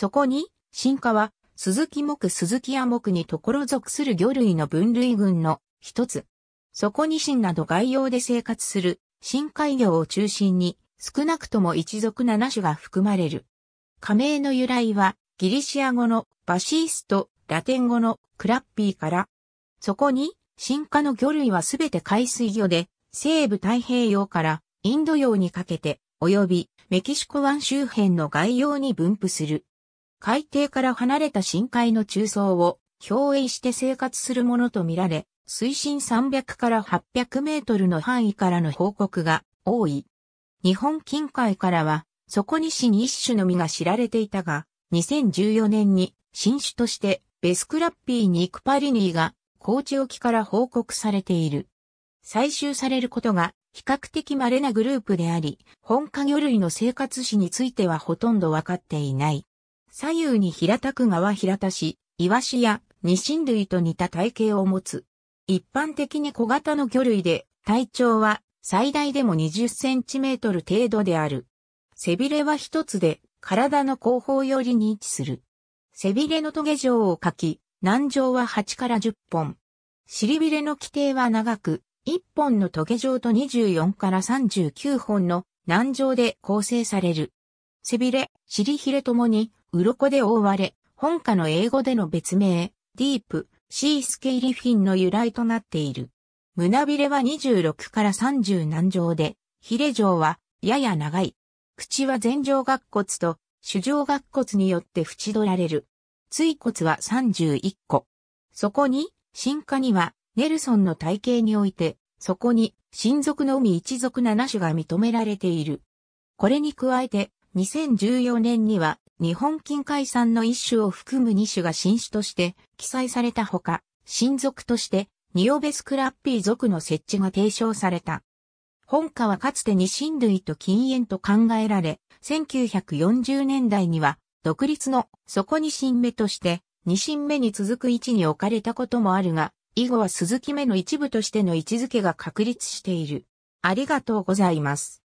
そこに、進化は、鈴木木鈴木亜木にところ属する魚類の分類群の一つ。そこに進など外洋で生活する深海魚を中心に少なくとも一族7種が含まれる。加盟の由来はギリシア語のバシースとラテン語のクラッピーから。そこに進化の魚類はすべて海水魚で西部太平洋からインド洋にかけて及びメキシコ湾周辺の外洋に分布する。海底から離れた深海の中層を表意して生活するものとみられ、水深300から800メートルの範囲からの報告が多い。日本近海からは、そこに死に一種の実が知られていたが、2014年に新種としてベスクラッピーニクパリニーが高知沖から報告されている。採集されることが比較的稀なグループであり、本家魚類の生活史についてはほとんどわかっていない。左右に平たく側平たし、イワシやニシン類と似た体型を持つ。一般的に小型の魚類で、体長は最大でも20センチメートル程度である。背びれは一つで、体の後方よりに位置する。背びれの棘状を書き、南状は8から10本。尻びれの規定は長く、1本の棘状と24から39本の南状で構成される。背びれ、尻ひれともに鱗で覆われ、本家の英語での別名、ディープ、シースケイリフィンの由来となっている。胸びれは26から30何畳で、ヒレ状はやや長い。口は前上顎骨と主上顎骨によって縁取られる。椎骨は31個。そこに、進化には、ネルソンの体系において、そこに、親族のみ一族7種が認められている。これに加えて、2014年には、日本近海産の一種を含む二種が新種として記載されたほか、新属としてニオベスクラッピー属の設置が提唱された。本科はかつて二親類と禁煙と考えられ、1940年代には独立の底に新芽として2神目に続く位置に置かれたこともあるが、以後は鈴木目の一部としての位置づけが確立している。ありがとうございます。